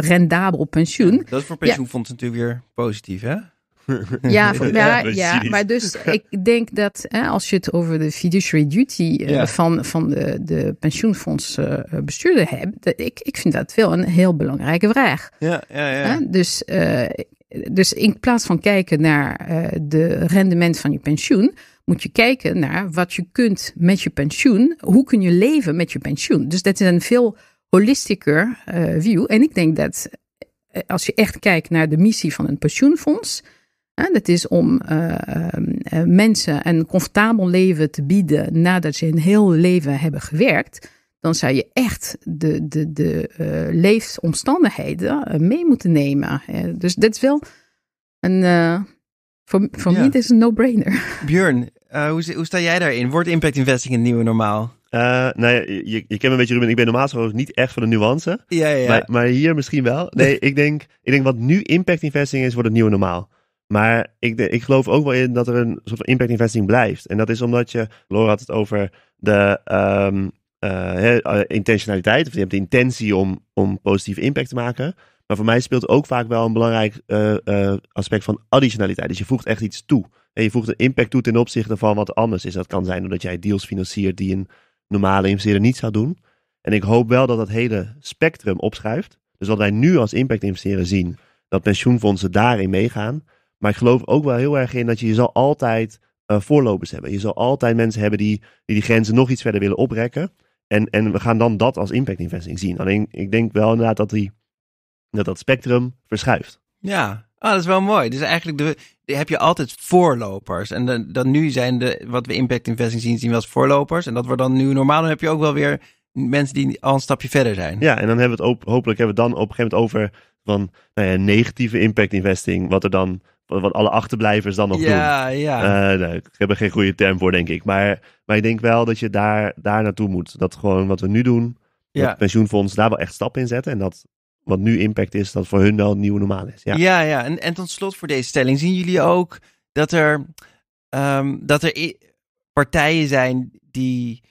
Speaker 1: rendabel pensioen. dat is voor pensioenfonds
Speaker 2: natuurlijk weer positief, hè? Ja, maar, ja, maar dus
Speaker 1: ik denk dat hè, als je het over de fiduciary duty eh, van, van de, de pensioenfondsbestuurder uh, hebt, dat ik, ik vind dat wel een heel belangrijke vraag. Ja, ja, ja. dus dus in plaats van kijken naar uh, de rendement van je pensioen, moet je kijken naar wat je kunt met je pensioen. Hoe kun je leven met je pensioen? Dus dat is een veel holistischer eh, view. En ik denk dat eh, als je echt kijkt naar de missie van een pensioenfonds, hè, dat is om mensen een comfortabel leven te bieden nadat ze een heel leven hebben gewerkt dan zou je echt de, de, de eh, leefomstandigheden eh, mee moeten nemen. Dus dat is wel een. Eh, voor voor ja. mij is een no-brainer.
Speaker 2: Björn, hoe, hoe sta jij daarin? Wordt impact investing een nieuwe normaal? Uh,
Speaker 3: nou ja, je, je kent me een beetje Ruben. Ik ben normaal gesproken niet echt van de nuance. Ja, ja. Maar, maar, hier misschien wel. Nee, ik denk, ik denk wat nu impact investing is, wordt het nieuwe normaal. Maar ik, ik geloof ook wel in dat er een soort van impact investing blijft. En dat is omdat je, Laura had het over de, ehm, eh, eh, intentionaliteit, of je hebt de intentie om, om positieve impact te maken. Maar voor mij speelt ook vaak wel een belangrijk eh, aspect van additionaliteit. Dus je voegt echt iets toe. En je voegt een impact toe ten opzichte van wat anders is. Dat kan zijn omdat jij deals financiert die een normale investeerder niet zou doen. En ik hoop wel dat dat hele spectrum opschuift. Dus wat wij nu als impact investeren zien, dat pensioenfondsen daarin meegaan. Maar ik geloof ook wel heel erg in dat je, zal altijd uh, voorlopers hebben. Je zal altijd mensen hebben die, die die grenzen nog iets verder willen oprekken. En, en we gaan dan dat als impact investing zien. Alleen ik denk wel inderdaad dat die, dat, dat spectrum verschuift.
Speaker 2: Ja, ah, dat is wel mooi. Dus eigenlijk de, heb je altijd voorlopers. En dan nu zijn de, wat we impact investing zien, zien we als voorlopers. En dat wordt dan nu normaal. Dan heb je ook wel weer mensen die al een stapje verder zijn.
Speaker 3: Ja, en dan hebben we het op, hopelijk hebben we dan op een gegeven moment over van nou ja, negatieve impact investing. Wat er dan wat alle achterblijvers dan nog doen. Ja, uh, nee, ik heb er geen goede term voor, denk ik. Maar, maar ik denk wel dat je daar, daar naartoe moet. Dat gewoon wat we nu doen, ja. pensioenfonds daar wel echt stap in zetten. En dat wat nu impact is, dat voor hun wel het nieuwe normaal is. Ja, ja.
Speaker 2: ja. En, en tot slot voor deze stelling, zien jullie ook dat er, ehm, dat er partijen zijn die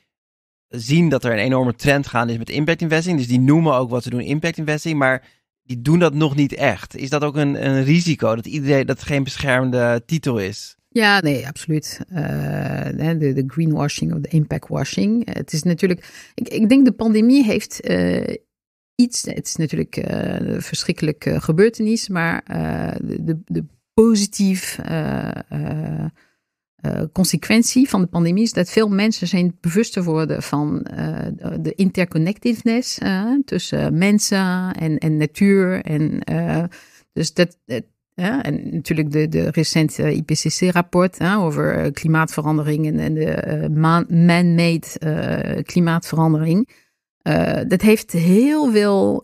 Speaker 2: zien dat er een enorme trend gaande is met impact investing. Dus die noemen ook wat ze doen impact investing. Maar die doen dat nog niet echt. Is dat ook een, een risico dat iedereen dat geen beschermde titel is?
Speaker 1: Ja, nee, absoluut. Eh, de, de, greenwashing of de impactwashing. Het is natuurlijk. Ik, ik denk de pandemie heeft eh, iets. Het is natuurlijk eh, een verschrikkelijke gebeurtenis, maar de, de, de positief eh, consequentie van de pandemie is dat veel mensen zijn bewuster worden van eh, de interconnectedness eh, tussen mensen en, en natuur. En, dus dat, en natuurlijk de, de recente IPCC-rapport over klimaatverandering en, en de man-made klimaatverandering. dat heeft heel veel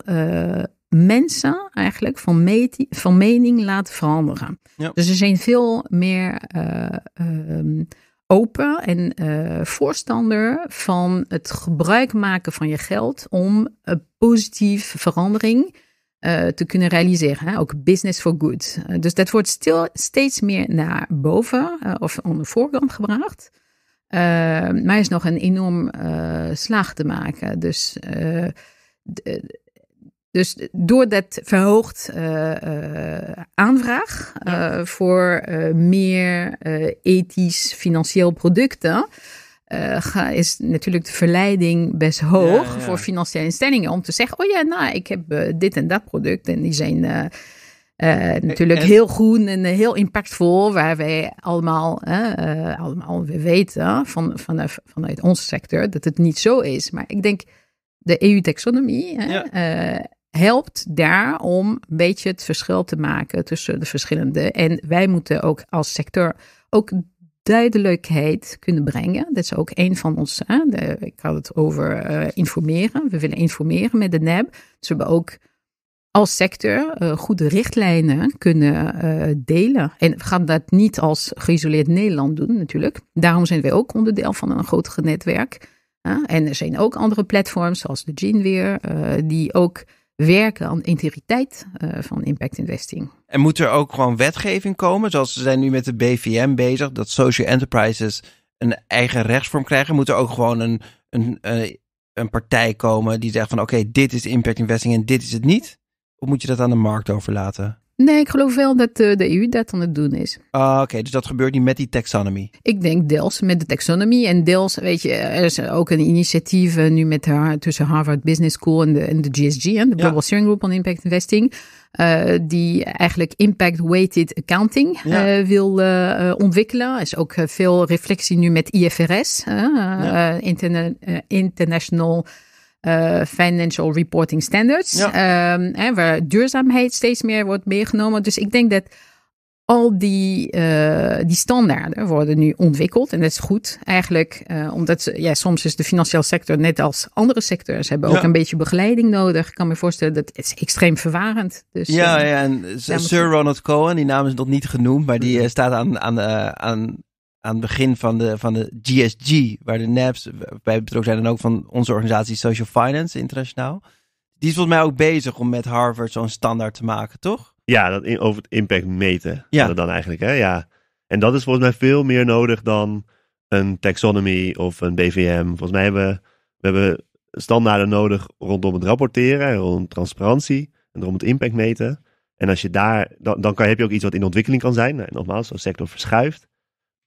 Speaker 1: mensen eigenlijk van, van mening laten veranderen. Dus ze zijn veel meer eh, ehm, open en eh, voorstander van het gebruik maken van je geld om een positieve verandering eh, te kunnen realiseren. Hè? Ook business for good. dus dat wordt steeds meer naar boven of onder voorkant gebracht. Ehm, maar is nog een enorm slag te maken. Dus dus door dat verhoogd eh, eh, aanvraag eh, voor meer ethisch financieel producten. Ga, is natuurlijk de verleiding best hoog voor financiële instellingen om te zeggen: Oh ja, nou, ik heb dit en dat product. En die zijn natuurlijk heel groen en heel impactvol, waar wij allemaal, allemaal weten van, van, vanuit onze sector dat het niet zo is. Maar ik denk de EU-taxonomie helpt daar om een beetje het verschil te maken tussen de verschillende. En wij moeten ook als sector ook duidelijkheid kunnen brengen. Dat is ook een van ons. ik had het over eh, informeren. We willen informeren met de NEB. Dus we ook als sector eh, goede richtlijnen kunnen eh, delen. En we gaan dat niet als geïsoleerd Nederland doen, natuurlijk. Daarom zijn wij ook onderdeel van een groter netwerk. en er zijn ook andere platforms, zoals de Geneware, die ook werken aan integriteit eh, van impact investing.
Speaker 2: En moet er ook gewoon wetgeving komen? Zoals ze zijn nu met de BVM bezig, dat social enterprises een eigen rechtsvorm krijgen. Moet er ook gewoon een, een, eh, een partij komen die zegt van oké, dit is impact investing en dit is het niet? Of moet je dat aan de markt overlaten?
Speaker 1: Nee, ik geloof wel dat eh, de EU dat aan het doen is.
Speaker 2: Ah, oké. dus dat gebeurt niet met die taxonomie?
Speaker 1: Ik denk deels met de taxonomie. En deels, weet je, er is ook een initiatief eh, nu met, haar tussen Harvard Business School en de, en de GSG, en de Global Steering Group on Impact Investing. Eh, die eigenlijk impact-weighted accounting wil ontwikkelen. Er is ook veel reflectie nu met IFRS, ja. Interna International eh, financial Reporting Standards, ehm, hè, waar duurzaamheid steeds meer wordt meegenomen. Dus ik denk dat al die, eh, die standaarden worden nu ontwikkeld. En dat is goed eigenlijk, eh, omdat ja, soms is de financiële sector, net als andere sectors, hebben ook een beetje begeleiding nodig. Ik kan me voorstellen dat het extreem verwarend. Dus, ja, ja, en Sir
Speaker 2: Ronald Cohen, die naam is nog niet genoemd, maar die mm. staat aan, aan, aan aan het begin van de, van de GSG, waar de NAPs bij betrokken zijn en ook van onze organisatie Social Finance Internationaal. Die is volgens mij ook bezig om met Harvard zo'n standaard te maken, toch? Ja, dat over het impact meten. Ja. dan eigenlijk, hè? Ja. En dat is volgens
Speaker 3: mij veel meer nodig dan een taxonomy of een BVM. Volgens mij hebben we, hebben standaarden nodig rondom het rapporteren, rondom transparantie en rondom het impact meten. En als je daar, dan, kan, heb je ook iets wat in ontwikkeling kan zijn. Nou, nogmaals, als sector verschuift.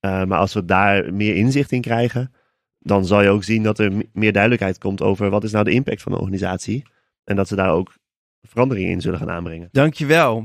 Speaker 3: Eh, maar als we daar meer inzicht in krijgen, dan zal je ook zien dat er meer duidelijkheid komt over wat is nou de impact van de organisatie. En dat ze daar ook veranderingen in zullen gaan aanbrengen.
Speaker 2: Dankjewel.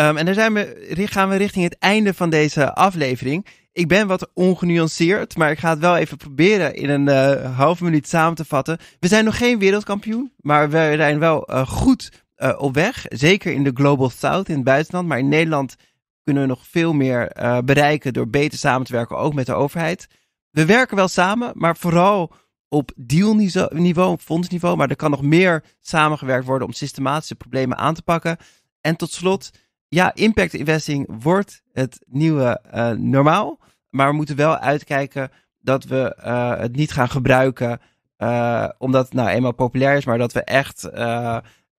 Speaker 2: Um, en dan zijn we, gaan we richting het einde van deze aflevering. Ik ben wat ongenuanceerd, maar ik ga het wel even proberen in een uh, halve minuut samen te vatten. We zijn nog geen wereldkampioen, maar we zijn wel eh, goed op weg. Zeker in de Global South in het buitenland, maar in Nederland kunnen we nog veel meer eh, bereiken door beter samen te werken, ook met de overheid. We werken wel samen, maar vooral op dealniveau, op fondsniveau. Maar er kan nog meer samengewerkt worden om systematische problemen aan te pakken. En tot slot, ja, impact investing wordt het nieuwe eh, normaal. Maar we moeten wel uitkijken dat we eh, het niet gaan gebruiken. omdat het nou eenmaal populair is, maar dat we echt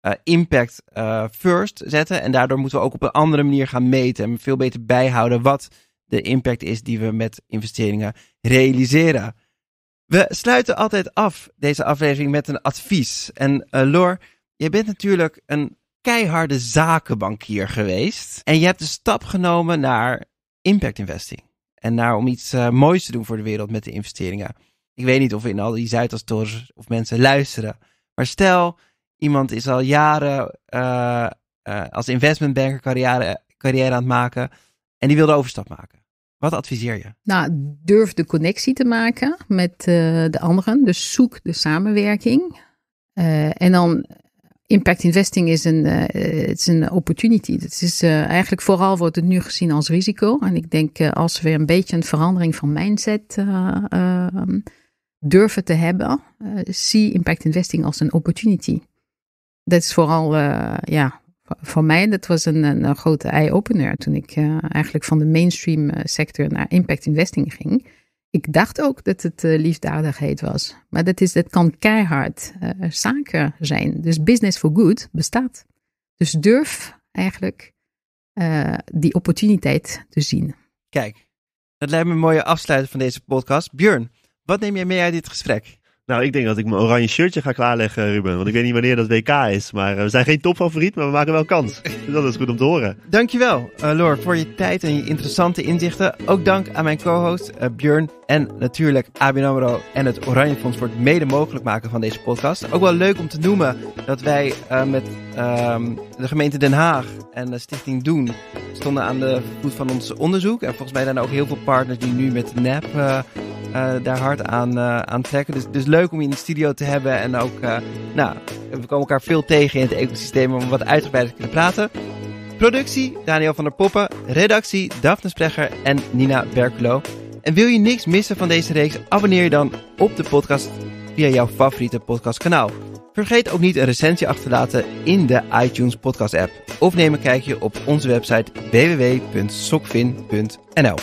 Speaker 2: eh, impact eh, first zetten. En daardoor moeten we ook op een andere manier gaan meten en veel beter bijhouden wat de impact is die we met investeringen realiseren. We sluiten altijd af deze aflevering met een advies. En uh, eh, Lor, je bent natuurlijk een keiharde zakenbankier geweest. En je hebt de stap genomen naar impact investing. En naar om iets moois te doen voor de wereld met de investeringen. Ik weet niet of in al die torens of mensen luisteren. Maar stel, Iemand is al jaren uh, uh, als investmentbanker carrière, carrière aan het maken. En die wil de overstap maken. Wat adviseer je?
Speaker 1: Nou, durf de connectie te maken met eh, de anderen. Dus zoek de samenwerking. en dan impact investing is een, is een opportunity. Het is, eigenlijk vooral wordt het nu gezien als risico. En ik denk als we weer een beetje een verandering van mindset ehm, durven te hebben, zie impact investing als een opportunity dat is vooral, eh, ja, voor mij dat was een, een grote eye-opener toen ik eh, eigenlijk van de mainstream eh, sector naar impact investing ging. Ik dacht ook dat het liefdadigheid was, maar dat, is, dat kan keihard zaken zijn. Dus business for good bestaat. Dus durf eigenlijk die opportuniteit te zien. Kijk,
Speaker 2: dat lijkt me een mooie afsluiting van deze podcast. Björn, wat neem jij mee uit dit gesprek? Nou, ik denk dat ik mijn
Speaker 3: oranje shirtje ga klaarleggen, Ruben. Want ik weet niet wanneer dat WK is. Maar eh, we zijn geen topfavoriet, maar we maken wel kans. Dus dat is goed om te horen.
Speaker 2: Dankjewel, uh, eh, Lor, voor je tijd en je interessante inzichten. Ook dank aan mijn co-host uh, Björn. En natuurlijk ABN AMRO en het Oranje Fonds voor het mede mogelijk maken van deze podcast. Ook wel leuk om te noemen dat wij met ehm, de gemeente Den Haag en de stichting Doen stonden aan de voet van ons onderzoek. En volgens mij zijn er ook heel veel partners die nu met NAP daar hard aan, aan trekken. Dus, dus leuk leuk om je in de studio te hebben. En ook, eh, nou, we komen elkaar veel tegen in het ecosysteem om wat uitgebreider te kunnen praten. Productie, Daniel van der Poppen. Redactie, Daphne Sprecher en Nina Berklo. En wil je niks missen van deze reeks? Abonneer je dan op de podcast via jouw favoriete podcastkanaal. Vergeet ook niet een recensie achter te laten in de iTunes podcast app. Of neem een kijkje op onze website www.sokvin.nl.